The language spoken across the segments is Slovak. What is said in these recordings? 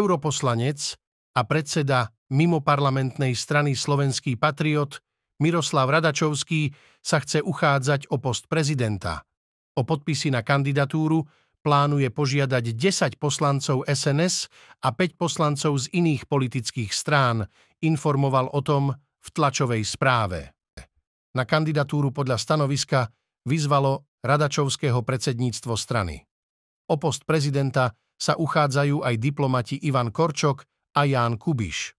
europoslanec a predseda mimoparlamentnej strany Slovenský patriot Miroslav Radačovský sa chce uchádzať o post prezidenta. O podpisy na kandidatúru plánuje požiadať 10 poslancov SNS a 5 poslancov z iných politických strán, informoval o tom v tlačovej správe. Na kandidatúru podľa stanoviska vyzvalo Radačovského predsedníctvo strany. O post prezidenta sa uchádzajú aj diplomati Ivan Korčok a Ján Kubiš.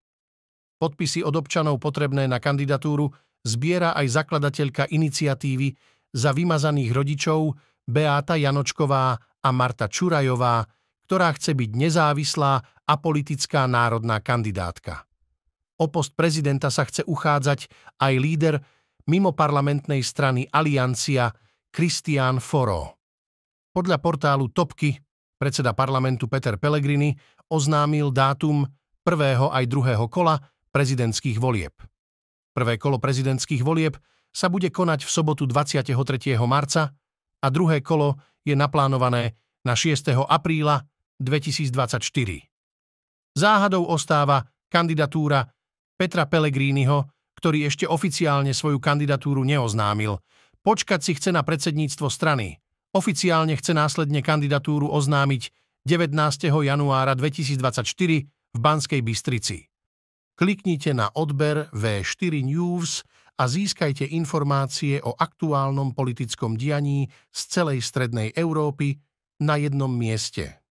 Podpisy od občanov potrebné na kandidatúru zbiera aj zakladateľka iniciatívy za vymazaných rodičov Beáta Janočková a Marta Čurajová, ktorá chce byť nezávislá a politická národná kandidátka. O post prezidenta sa chce uchádzať aj líder mimo parlamentnej strany Aliancia Christian Foro. Podľa portálu Topky Predseda parlamentu Peter Pellegrini oznámil dátum prvého aj druhého kola prezidentských volieb. Prvé kolo prezidentských volieb sa bude konať v sobotu 23. marca a druhé kolo je naplánované na 6. apríla 2024. Záhadou ostáva kandidatúra Petra Pellegriniho, ktorý ešte oficiálne svoju kandidatúru neoznámil. Počkať si chce na predsedníctvo strany. Oficiálne chce následne kandidatúru oznámiť 19. januára 2024 v Banskej Bystrici. Kliknite na odber V4 News a získajte informácie o aktuálnom politickom dianí z celej Strednej Európy na jednom mieste.